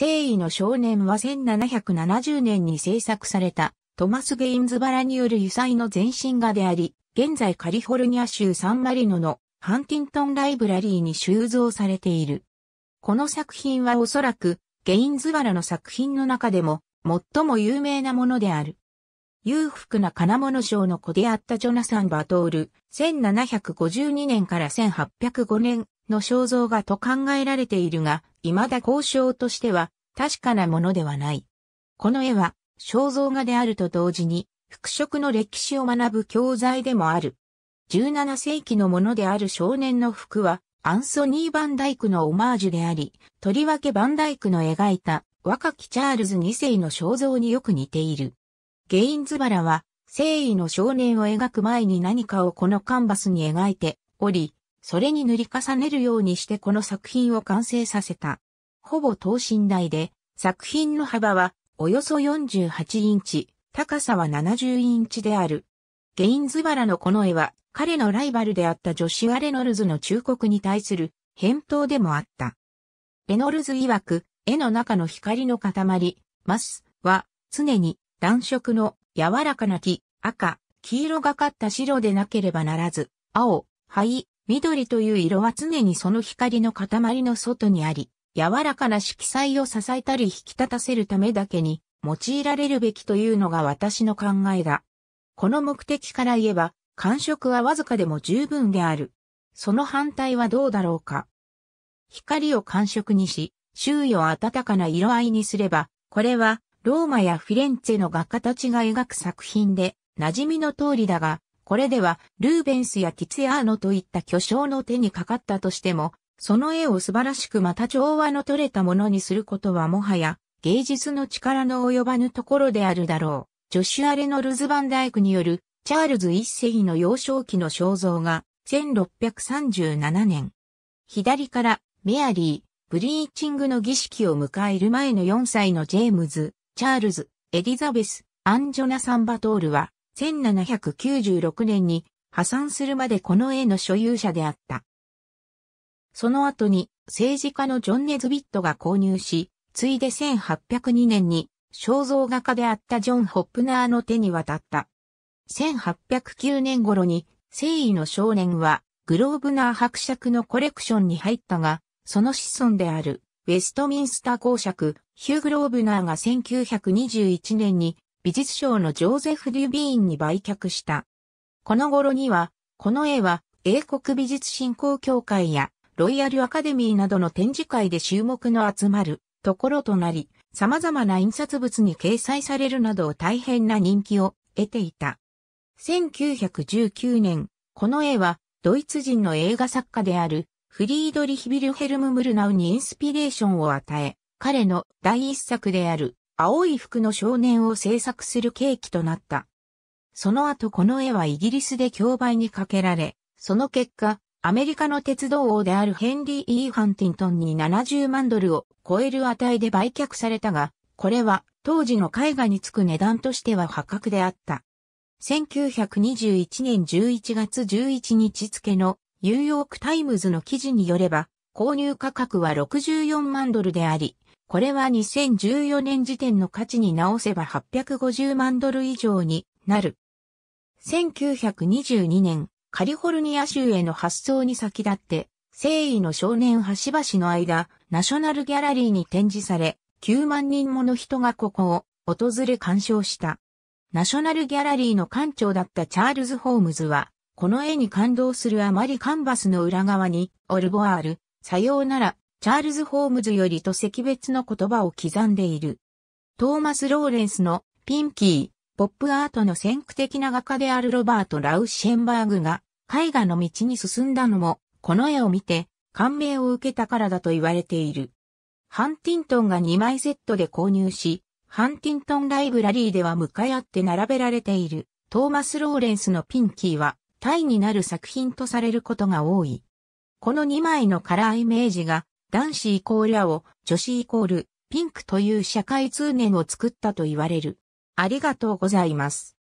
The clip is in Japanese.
誠意の少年は1770年に制作されたトマス・ゲインズバラによる油彩の前身画であり、現在カリフォルニア州サンマリノのハンティントンライブラリーに収蔵されている。この作品はおそらくゲインズバラの作品の中でも最も有名なものである。裕福な金物商の子であったジョナサン・バトール、1752年から1805年の肖像画と考えられているが、未だ交渉としては確かなものではない。この絵は肖像画であると同時に、服飾の歴史を学ぶ教材でもある。17世紀のものである少年の服は、アンソニー・バンダイクのオマージュであり、とりわけバンダイクの描いた若きチャールズ2世の肖像によく似ている。ゲインズバラは、誠意の少年を描く前に何かをこのカンバスに描いており、それに塗り重ねるようにしてこの作品を完成させた。ほぼ等身大で、作品の幅はおよそ48インチ、高さは70インチである。ゲインズバラのこの絵は、彼のライバルであったジョシュア・レノルズの忠告に対する返答でもあった。レノルズ曰く、絵の中の光の塊、マスは、常に暖色の柔らかな木、赤、黄色がかった白でなければならず、青、灰、緑という色は常にその光の塊の外にあり、柔らかな色彩を支えたり引き立たせるためだけに用いられるべきというのが私の考えだ。この目的から言えば、感触はわずかでも十分である。その反対はどうだろうか。光を感触にし、周囲を温かな色合いにすれば、これはローマやフィレンツェの画家たちが描く作品で、馴染みの通りだが、これでは、ルーベンスやティツヤーノといった巨匠の手にかかったとしても、その絵を素晴らしくまた調和の取れたものにすることはもはや、芸術の力の及ばぬところであるだろう。ジョシュア・レノルズ・バンダイクによる、チャールズ一世の幼少期の肖像が、1637年。左から、メアリー、ブリーチングの儀式を迎える前の4歳のジェームズ、チャールズ、エリザベス、アンジョナ・サンバトールは、1796年に破産するまでこの絵の所有者であった。その後に政治家のジョン・ネズビットが購入し、ついで1802年に肖像画家であったジョン・ホップナーの手に渡った。1809年頃に誠意の少年はグローブナー伯爵のコレクションに入ったが、その子孫であるウェストミンスター公爵ヒュー・グローブナーが1921年に美術賞のジョーゼフ・デュビーンに売却した。この頃には、この絵は英国美術振興協会やロイヤルアカデミーなどの展示会で注目の集まるところとなり、様々な印刷物に掲載されるなど大変な人気を得ていた。1919年、この絵はドイツ人の映画作家であるフリードリヒ・ビルヘルム・ムルナウにインスピレーションを与え、彼の第一作である青い服の少年を制作する契機となった。その後この絵はイギリスで競売にかけられ、その結果、アメリカの鉄道王であるヘンリー・イー・ハンティントンに70万ドルを超える値で売却されたが、これは当時の絵画につく値段としては破格であった。1921年11月11日付のニューヨークタイムズの記事によれば、購入価格は64万ドルであり、これは2014年時点の価値に直せば850万ドル以上になる。1922年、カリフォルニア州への発送に先立って、誠意の少年端々の間、ナショナルギャラリーに展示され、9万人もの人がここを訪れ鑑賞した。ナショナルギャラリーの館長だったチャールズ・ホームズは、この絵に感動するあまりカンバスの裏側に、オルボアール、さようなら、チャールズ・ホームズよりと惜別の言葉を刻んでいる。トーマス・ローレンスのピンキー、ポップアートの先駆的な画家であるロバート・ラウシェンバーグが絵画の道に進んだのも、この絵を見て感銘を受けたからだと言われている。ハンティントンが2枚セットで購入し、ハンティントンライブラリーでは向かい合って並べられているトーマス・ローレンスのピンキーは、タイになる作品とされることが多い。この2枚のカラーイメージが男子イコール青、女子イコールピンクという社会通念を作ったと言われる。ありがとうございます。